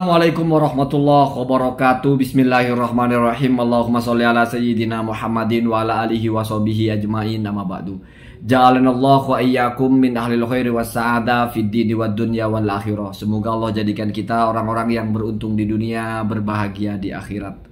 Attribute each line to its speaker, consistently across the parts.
Speaker 1: Assalamualaikum warahmatullahi wabarakatuh Bismillahirrahmanirrahim Allahumma salli ala sayyidina Muhammadin wa ala alihi wa sahbihi ajma'in Nama ba'du Ja'alanallah wa iyyakum min ahlil khairi wa sa'ada Fid dini wa dunya wal akhirah Semoga Allah jadikan kita orang-orang yang beruntung di dunia Berbahagia di akhirat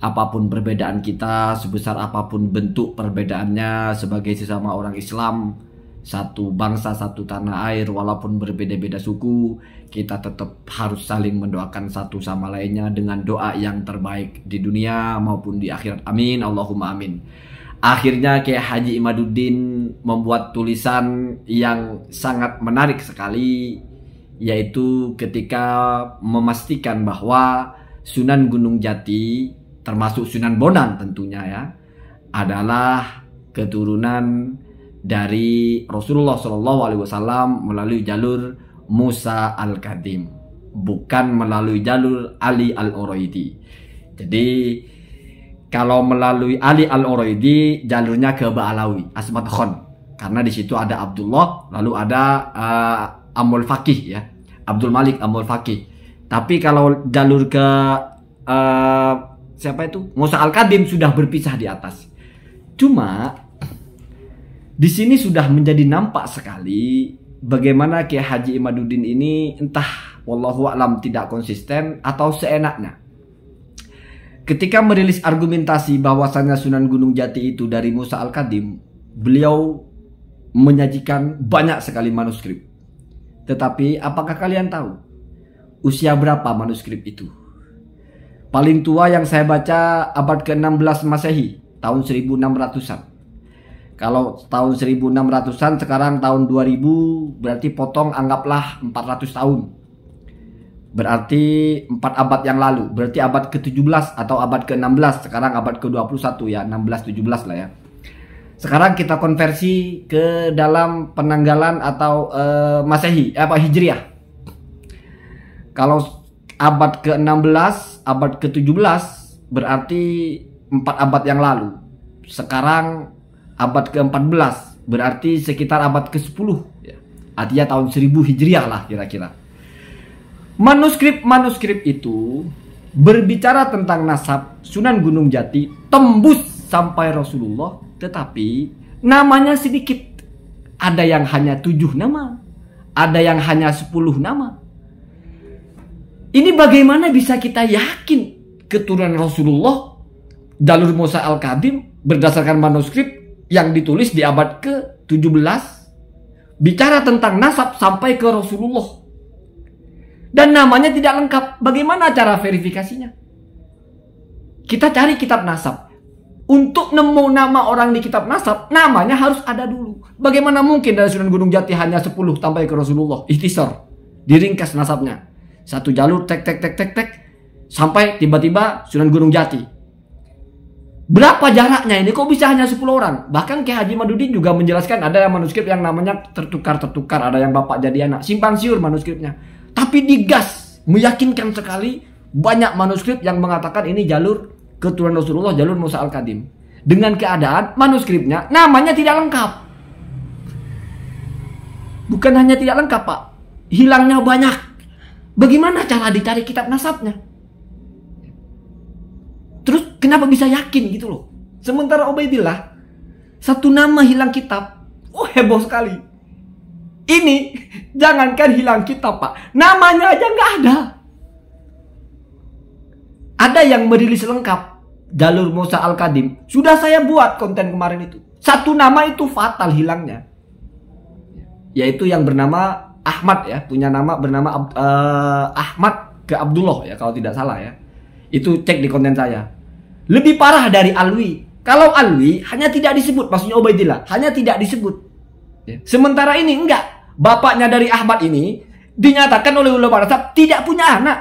Speaker 1: Apapun perbedaan kita Sebesar apapun bentuk perbedaannya Sebagai sesama orang Islam satu bangsa, satu tanah air, walaupun berbeda-beda suku, kita tetap harus saling mendoakan satu sama lainnya dengan doa yang terbaik di dunia maupun di akhirat. Amin, Allahumma amin. Akhirnya kayak Haji Imaduddin membuat tulisan yang sangat menarik sekali yaitu ketika memastikan bahwa Sunan Gunung Jati termasuk Sunan Bonang tentunya ya adalah keturunan dari Rasulullah Shallallahu Alaihi Wasallam melalui jalur Musa al Kadim, bukan melalui jalur Ali al Oroidi. Jadi kalau melalui Ali al Oroidi jalurnya ke Baalawi Asmat Khan karena di situ ada Abdullah lalu ada uh, Amul Fakih ya Abdul Malik Amul Fakih. Tapi kalau jalur ke uh, siapa itu Musa al Kadim sudah berpisah di atas. Cuma di sini sudah menjadi nampak sekali bagaimana Kiai Haji Imaduddin ini entah wallahu alam tidak konsisten atau seenaknya. Ketika merilis argumentasi bahwasannya Sunan Gunung Jati itu dari Musa Al-Kadim, beliau menyajikan banyak sekali manuskrip. Tetapi apakah kalian tahu usia berapa manuskrip itu? Paling tua yang saya baca abad ke-16 Masehi, tahun 1600-an. Kalau tahun 1600-an sekarang tahun 2000 berarti potong anggaplah 400 tahun. Berarti 4 abad yang lalu, berarti abad ke-17 atau abad ke-16, sekarang abad ke-21 ya, 16 17 lah ya. Sekarang kita konversi ke dalam penanggalan atau uh, Masehi eh, apa Hijriah. Kalau abad ke-16, abad ke-17 berarti 4 abad yang lalu. Sekarang abad ke-14 berarti sekitar abad ke-10 ya. artinya tahun 1000 Hijriah lah kira-kira manuskrip-manuskrip itu berbicara tentang nasab Sunan Gunung Jati tembus sampai Rasulullah tetapi namanya sedikit ada yang hanya tujuh nama ada yang hanya sepuluh nama ini bagaimana bisa kita yakin keturunan Rasulullah jalur Musa Al-Kadim berdasarkan manuskrip yang ditulis di abad ke-17 bicara tentang nasab sampai ke Rasulullah. Dan namanya tidak lengkap. Bagaimana cara verifikasinya? Kita cari kitab nasab. Untuk nemu nama orang di kitab nasab, namanya harus ada dulu. Bagaimana mungkin dari Sunan Gunung Jati hanya 10 sampai ke Rasulullah? Ikhtisar. Diringkas nasabnya. Satu jalur tek tek tek tek tek sampai tiba-tiba Sunan Gunung Jati Berapa jaraknya ini? Kok bisa hanya 10 orang? Bahkan Kiai Haji Madudin juga menjelaskan ada yang manuskrip yang namanya tertukar-tertukar, ada yang bapak jadi anak. Simpang siur manuskripnya. Tapi digas, meyakinkan sekali banyak manuskrip yang mengatakan ini jalur keturunan Rasulullah, jalur Musa Al-Kadim. Dengan keadaan manuskripnya namanya tidak lengkap. Bukan hanya tidak lengkap, Pak. Hilangnya banyak. Bagaimana cara dicari kitab nasabnya? Kenapa bisa yakin gitu loh? Sementara Ubaidillah satu nama hilang kitab. Oh heboh sekali. Ini jangankan hilang kitab pak, namanya aja nggak ada. Ada yang merilis lengkap jalur Musa Al Kadim. Sudah saya buat konten kemarin itu. Satu nama itu fatal hilangnya. Yaitu yang bernama Ahmad ya, punya nama bernama uh, Ahmad ke Abdullah ya kalau tidak salah ya. Itu cek di konten saya. Lebih parah dari Alwi. Kalau Alwi hanya tidak disebut, maksudnya Ubaidillah, hanya tidak disebut. Ya. Sementara ini enggak. Bapaknya dari Ahmad ini dinyatakan oleh ulama Arab tidak punya anak.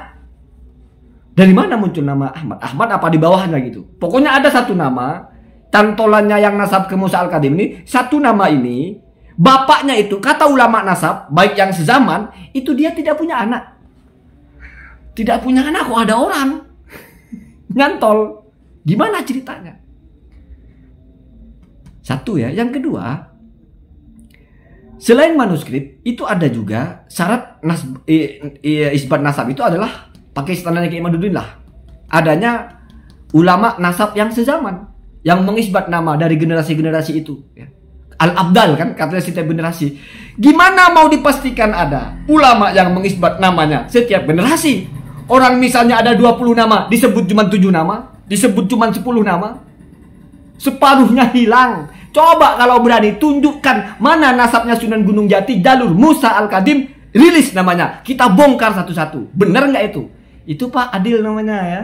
Speaker 1: Dari mana muncul nama Ahmad? Ahmad apa di bawahnya gitu? Pokoknya ada satu nama cantolannya yang nasab ke Musa Al-Kadim ini, satu nama ini bapaknya itu kata ulama nasab baik yang sezaman itu dia tidak punya anak. Tidak punya anak kok ada orang nyantol Gimana ceritanya? Satu ya. Yang kedua, selain manuskrip itu ada juga syarat nas, isbat nasab itu adalah pakai standar Kiai Imaduddin lah. Adanya ulama nasab yang sezaman yang mengisbat nama dari generasi-generasi itu ya. Al-Abdal kan katanya setiap generasi. Gimana mau dipastikan ada ulama yang mengisbat namanya setiap generasi? Orang misalnya ada 20 nama disebut cuma 7 nama, disebut cuma 10 nama separuhnya hilang coba kalau berani tunjukkan mana nasabnya Sunan Gunung Jati jalur Musa Al-Kadim rilis namanya kita bongkar satu-satu bener nggak itu itu Pak Adil namanya ya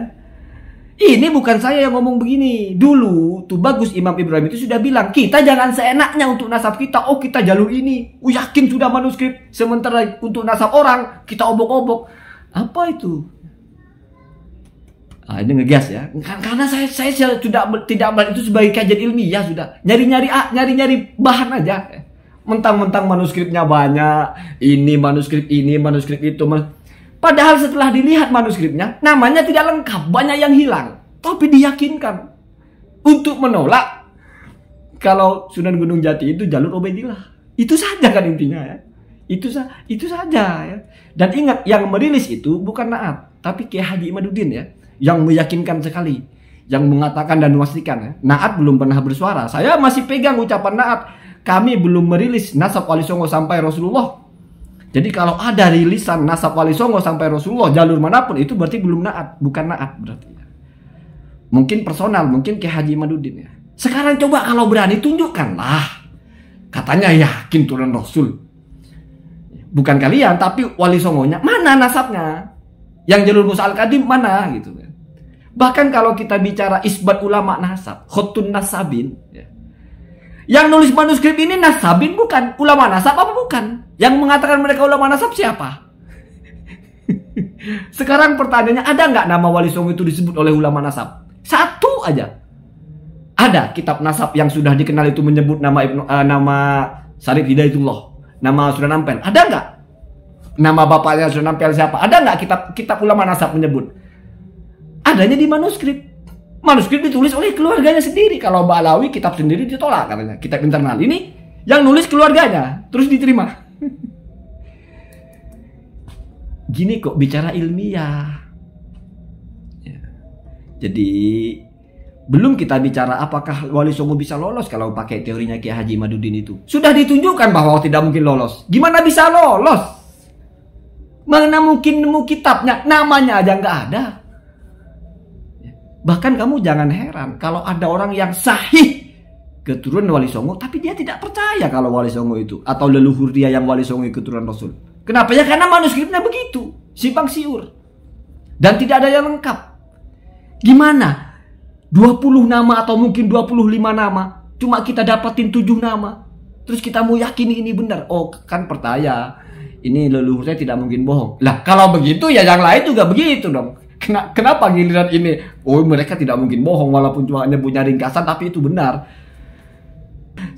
Speaker 1: ini bukan saya yang ngomong begini. Dulu tuh bagus Imam Ibrahim itu sudah bilang kita jangan seenaknya untuk nasab kita. Oh kita jalur ini. yakin sudah manuskrip. Sementara untuk nasab orang kita obok-obok. Apa itu? Nah, ini ngegas ya. Kan, karena saya saya sudah tidak melihat itu sebagai kajian ilmiah ya sudah. Nyari-nyari nyari-nyari bahan aja. Mentang-mentang manuskripnya banyak, ini manuskrip ini, manuskrip itu. Padahal setelah dilihat manuskripnya, namanya tidak lengkap, banyak yang hilang. Tapi diyakinkan untuk menolak kalau Sunan Gunung Jati itu jalur Ubaidillah. Itu saja kan intinya ya. Itu sa itu saja ya. Dan ingat yang merilis itu bukan Naat, tapi Kiai Haji Imaduddin ya yang meyakinkan sekali yang mengatakan dan memastikan eh. Naat belum pernah bersuara. Saya masih pegang ucapan Naat. Kami belum merilis nasab Wali Songo sampai Rasulullah. Jadi kalau ada rilisan nasab Wali Songo sampai Rasulullah jalur manapun itu berarti belum Naat, bukan Naat berarti. Mungkin personal, mungkin ke Haji Madudin ya. Sekarang coba kalau berani tunjukkanlah. Katanya yakin turun Rasul. Bukan kalian, tapi Wali Songonya. Mana nasabnya? Yang jalur Musa Al-Kadim mana gitu Bahkan kalau kita bicara isbat ulama nasab, khutun nasabin, ya. Yang nulis manuskrip ini nasabin bukan ulama nasab apa bukan? Yang mengatakan mereka ulama nasab siapa? Sekarang pertanyaannya ada nggak nama wali songo itu disebut oleh ulama nasab? Satu aja. Ada kitab nasab yang sudah dikenal itu menyebut nama Ibnu, uh, nama Syarif Hidayatullah, nama Sunan Ampel. Ada nggak? Nama bapaknya Sunan Ampel siapa? Ada nggak kitab kitab ulama nasab menyebut? adanya di manuskrip. Manuskrip ditulis oleh keluarganya sendiri. Kalau Balawi kitab sendiri ditolak karena Kitab internal ini yang nulis keluarganya terus diterima. Gini kok bicara ilmiah. Ya. Jadi belum kita bicara apakah Wali Songo bisa lolos kalau pakai teorinya Kiai Haji Madudin itu. Sudah ditunjukkan bahwa tidak mungkin lolos. Gimana bisa lolos? Mana mungkin nemu kitabnya? Namanya aja nggak ada. Bahkan kamu jangan heran kalau ada orang yang sahih keturunan Wali Songo tapi dia tidak percaya kalau Wali Songo itu atau leluhur dia yang Wali Songo keturunan Rasul. Kenapa ya? Karena manuskripnya begitu, simpang siur. Dan tidak ada yang lengkap. Gimana? 20 nama atau mungkin 25 nama, cuma kita dapatin 7 nama. Terus kita mau yakini ini benar. Oh, kan percaya. Ini leluhurnya tidak mungkin bohong. Lah, kalau begitu ya yang lain juga begitu dong. Kena, kenapa giliran ini? Oh mereka tidak mungkin bohong walaupun cuma hanya punya ringkasan tapi itu benar.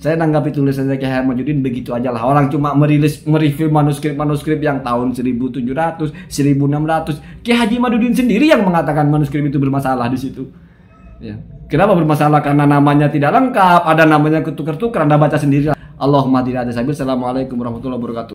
Speaker 1: Saya nanggapi tulisan kayak Hermajudin begitu aja lah orang cuma merilis mereview manuskrip-manuskrip yang tahun 1700, 1600. Ki Haji Madudin sendiri yang mengatakan manuskrip itu bermasalah di situ. Ya. Kenapa bermasalah? Karena namanya tidak lengkap, ada namanya ketukar-tukar, Anda baca sendiri. Allahumma tidak ada sabil. Assalamualaikum warahmatullahi wabarakatuh.